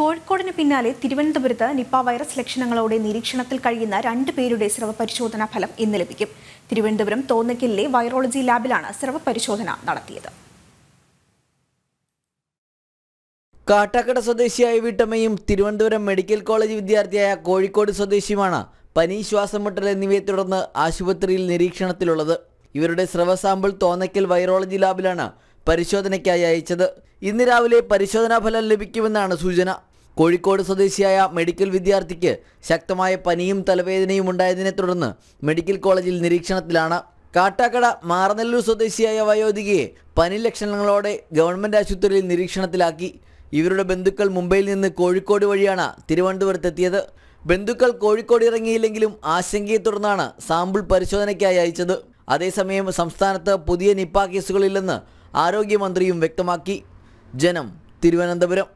കോഴിക്കോടിന് പിന്നാലെ തിരുവനന്തപുരത്ത് Nipah virus ലക്ഷണങ്ങളോടെ നിരീക്ഷണത്തിൽ കഴിയുന്ന രണ്ട് പേരുടെ സ്രവ പരിശോധനാ ഫലം ഇന്ന് ലഭിക്കും തിരുവനന്തപുരം തോന്നക്കലിലെ വൈറോളജി ലാബിലാണ് സ്രവ പരിശോധന നടത്തിയത് കാട്ടാക്കട സ്വദേശിയായ വീട്ടമ്മയും തിരുവനന്തപുരം മെഡിക്കൽ കോളേജ് വിദ്യാർത്ഥിയായ കോഴിക്കോട് സ്വദേശിയുമാണ് പനി ശ്വാസമുട്ടൽ എന്നിവയെ തുടർന്ന് ആശുപത്രിയിൽ നിരീക്ഷണത്തിലുള്ളത് ഇവരുടെ സ്രവ സാമ്പിൾ തോന്നയ്ക്കൽ വൈറോളജി ലാബിലാണ് പരിശോധനയ്ക്കായി അയച്ചത് ഇന്ന് രാവിലെ പരിശോധനാ ഫലം ലഭിക്കുമെന്നാണ് സൂചന കോഴിക്കോട് സ്വദേശിയായ മെഡിക്കൽ വിദ്യാർത്ഥിക്ക് ശക്തമായ പനിയും തലവേദനയും ഉണ്ടായതിനെ തുടർന്ന് മെഡിക്കൽ കോളേജിൽ നിരീക്ഷണത്തിലാണ് കാട്ടാക്കട മാറനെല്ലൂർ സ്വദേശിയായ വയോധികയെ പനി ലക്ഷണങ്ങളോടെ ഗവൺമെൻറ് ആശുപത്രിയിൽ നിരീക്ഷണത്തിലാക്കി ഇവരുടെ ബന്ധുക്കൾ മുംബൈയിൽ നിന്ന് കോഴിക്കോട് വഴിയാണ് തിരുവനന്തപുരത്തെത്തിയത് ബന്ധുക്കൾ കോഴിക്കോട് ഇറങ്ങിയില്ലെങ്കിലും ആശങ്കയെ തുടർന്നാണ് സാമ്പിൾ പരിശോധനയ്ക്കായി അയച്ചത് അതേസമയം സംസ്ഥാനത്ത് പുതിയ നിപ്പ കേസുകളില്ലെന്ന് ആരോഗ്യമന്ത്രിയും വ്യക്തമാക്കി ജനം തിരുവനന്തപുരം